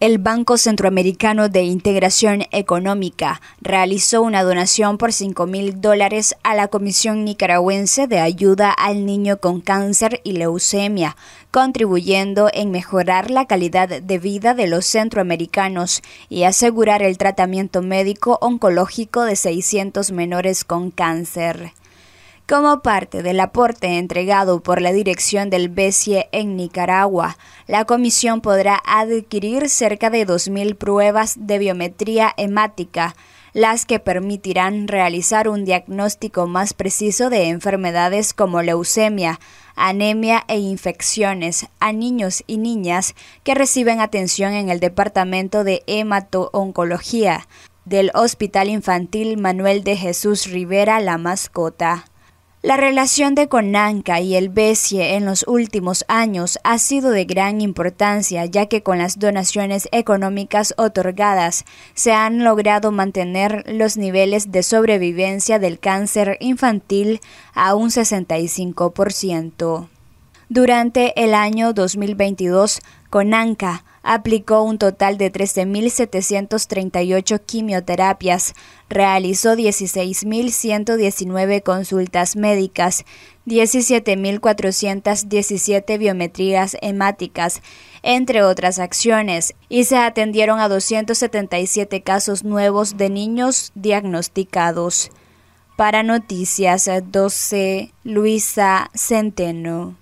El Banco Centroamericano de Integración Económica realizó una donación por 5 mil dólares a la Comisión Nicaragüense de Ayuda al Niño con Cáncer y Leucemia, contribuyendo en mejorar la calidad de vida de los centroamericanos y asegurar el tratamiento médico oncológico de 600 menores con cáncer. Como parte del aporte entregado por la dirección del BESIE en Nicaragua, la comisión podrá adquirir cerca de 2.000 pruebas de biometría hemática, las que permitirán realizar un diagnóstico más preciso de enfermedades como leucemia, anemia e infecciones a niños y niñas que reciben atención en el Departamento de Hematooncología del Hospital Infantil Manuel de Jesús Rivera La Mascota. La relación de Conanca y el Besie en los últimos años ha sido de gran importancia, ya que con las donaciones económicas otorgadas se han logrado mantener los niveles de sobrevivencia del cáncer infantil a un 65%. Durante el año 2022, Conanca aplicó un total de 13.738 quimioterapias, realizó 16.119 consultas médicas, 17.417 biometrías hemáticas, entre otras acciones, y se atendieron a 277 casos nuevos de niños diagnosticados. Para Noticias 12, Luisa Centeno.